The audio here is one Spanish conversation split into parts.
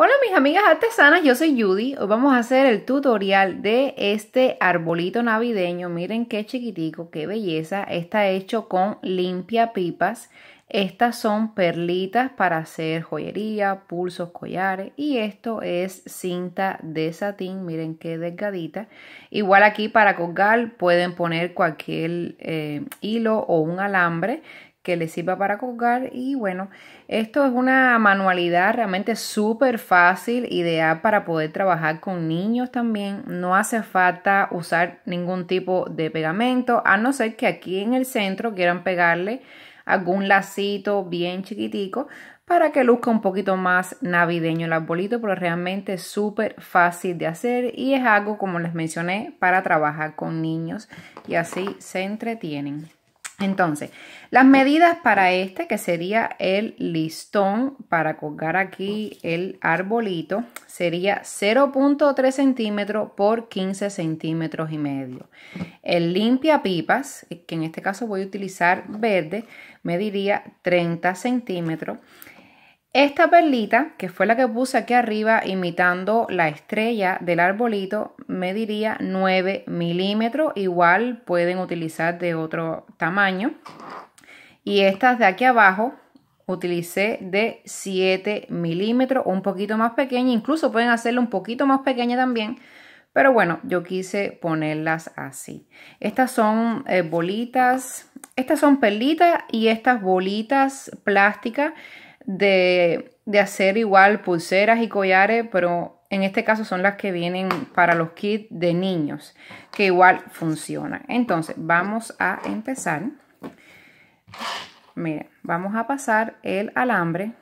Hola mis amigas artesanas, yo soy Judy. Hoy vamos a hacer el tutorial de este arbolito navideño. Miren qué chiquitico, qué belleza. Está hecho con limpia pipas. Estas son perlitas para hacer joyería, pulsos, collares y esto es cinta de satín, miren qué delgadita. Igual aquí para colgar pueden poner cualquier eh, hilo o un alambre que les sirva para colgar y bueno, esto es una manualidad realmente súper fácil, ideal para poder trabajar con niños también, no hace falta usar ningún tipo de pegamento, a no ser que aquí en el centro quieran pegarle algún lacito bien chiquitico para que luzca un poquito más navideño el arbolito, pero realmente es súper fácil de hacer y es algo, como les mencioné, para trabajar con niños y así se entretienen. Entonces, las medidas para este, que sería el listón para colgar aquí el arbolito, sería 0.3 centímetros por 15 centímetros y medio. El limpia pipas, que en este caso voy a utilizar verde, mediría 30 centímetros. Esta perlita, que fue la que puse aquí arriba imitando la estrella del arbolito, diría 9 milímetros. Igual pueden utilizar de otro tamaño. Y estas de aquí abajo utilicé de 7 milímetros, un poquito más pequeña. Incluso pueden hacerla un poquito más pequeña también. Pero bueno, yo quise ponerlas así. Estas son eh, bolitas, estas son perlitas y estas bolitas plásticas de, hacer igual pulseras y collares, pero en este caso son las que vienen para los kits de niños, que igual funcionan. Entonces, vamos a empezar. Miren, vamos a pasar el alambre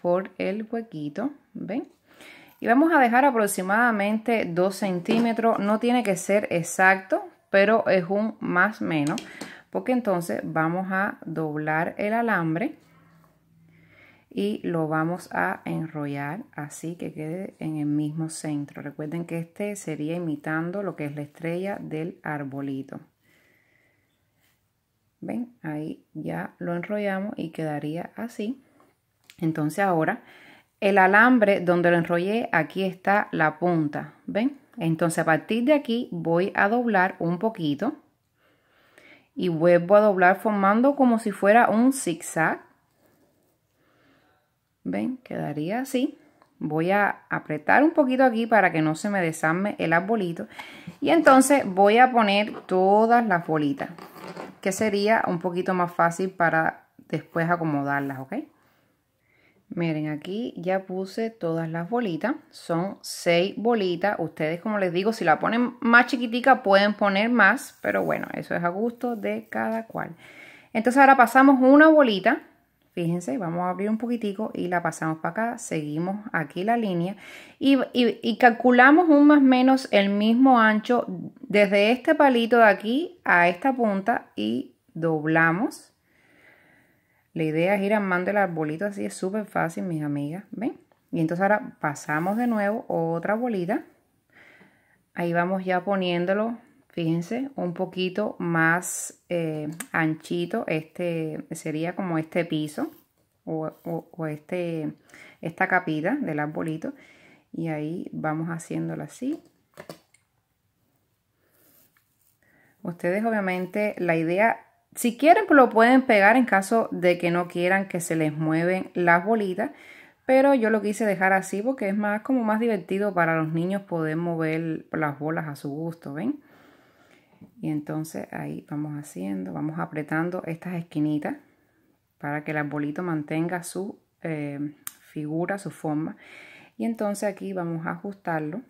por el huequito, ¿ven? Y vamos a dejar aproximadamente 2 centímetros, no tiene que ser exacto, pero es un más menos, porque entonces vamos a doblar el alambre y lo vamos a enrollar así que quede en el mismo centro. Recuerden que este sería imitando lo que es la estrella del arbolito. ¿Ven? Ahí ya lo enrollamos y quedaría así. Entonces ahora el alambre donde lo enrollé, aquí está la punta. ¿Ven? Entonces a partir de aquí voy a doblar un poquito y vuelvo a doblar formando como si fuera un zigzag ¿Ven? Quedaría así. Voy a apretar un poquito aquí para que no se me desarme el arbolito. Y entonces voy a poner todas las bolitas, que sería un poquito más fácil para después acomodarlas, ¿ok? Miren, aquí ya puse todas las bolitas. Son seis bolitas. Ustedes, como les digo, si la ponen más chiquitica pueden poner más, pero bueno, eso es a gusto de cada cual. Entonces ahora pasamos una bolita Fíjense, vamos a abrir un poquitico y la pasamos para acá, seguimos aquí la línea y, calculamos un más menos el mismo ancho desde este palito de aquí a esta punta y doblamos. La idea es ir armando el arbolito así, es súper fácil, mis amigas, ¿ven? Y entonces ahora pasamos de nuevo otra bolita. Ahí vamos ya poniéndolo fíjense, un poquito más eh, anchito, este sería como este piso o, este, esta capita del arbolito y ahí vamos haciéndolo así. Ustedes obviamente la idea, si quieren pues, lo pueden pegar en caso de que no quieran que se les mueven las bolitas, pero yo lo quise dejar así porque es más como más divertido para los niños poder mover las bolas a su gusto, ¿ven? y entonces ahí vamos haciendo, vamos apretando estas esquinitas para que el arbolito mantenga su eh, figura, su forma. Y entonces aquí vamos a ajustarlo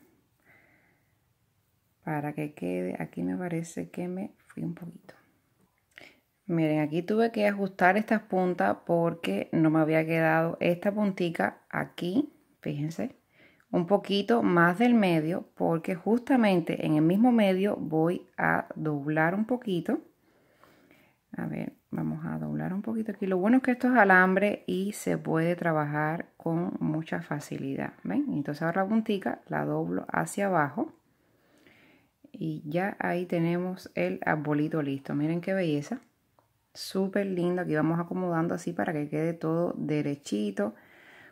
para que quede, aquí me parece que me fui un poquito. Miren, aquí tuve que ajustar estas puntas porque no me había quedado esta puntita aquí, fíjense, un poquito más del medio porque justamente en el mismo medio voy a doblar un poquito. A ver, vamos a doblar un poquito aquí. Lo bueno es que esto es alambre y se puede trabajar con mucha facilidad. Entonces ahora la puntica la doblo hacia abajo. Y ya ahí tenemos el arbolito listo. Miren qué belleza. Súper lindo. Aquí vamos acomodando así para que quede todo derechito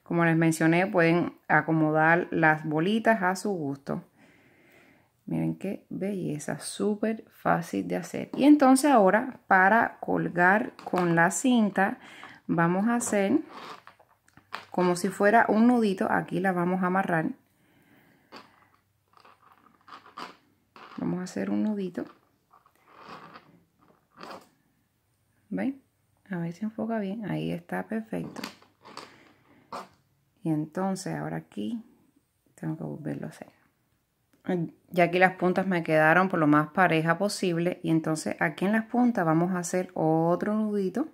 como les mencioné, pueden acomodar las bolitas a su gusto. Miren qué belleza, súper fácil de hacer. Y entonces ahora para colgar con la cinta vamos a hacer como si fuera un nudito. Aquí la vamos a amarrar. Vamos a hacer un nudito. ¿Ven? A ver si enfoca bien. Ahí está perfecto. Y entonces ahora aquí tengo que volverlo a hacer. Ya aquí las puntas me quedaron por lo más pareja posible. Y entonces aquí en las puntas vamos a hacer otro nudito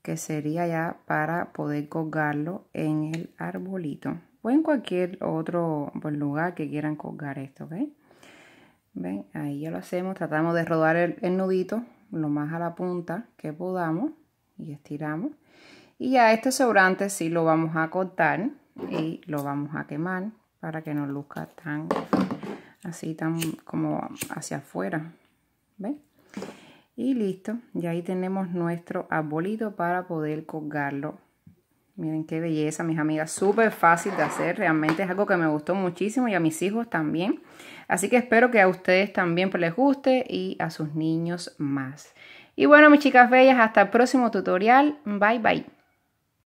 que sería ya para poder colgarlo en el arbolito o en cualquier otro pues, lugar que quieran colgar esto, ¿Ven? Ahí ya lo hacemos, tratamos de rodar el, el, nudito lo más a la punta que podamos y estiramos. Y ya este sobrante sí lo vamos a cortar y lo vamos a quemar para que no luzca tan así tan como hacia afuera ¿Ven? y listo y ahí tenemos nuestro arbolito para poder colgarlo miren qué belleza mis amigas súper fácil de hacer realmente es algo que me gustó muchísimo y a mis hijos también así que espero que a ustedes también pues, les guste y a sus niños más y bueno mis chicas bellas hasta el próximo tutorial bye bye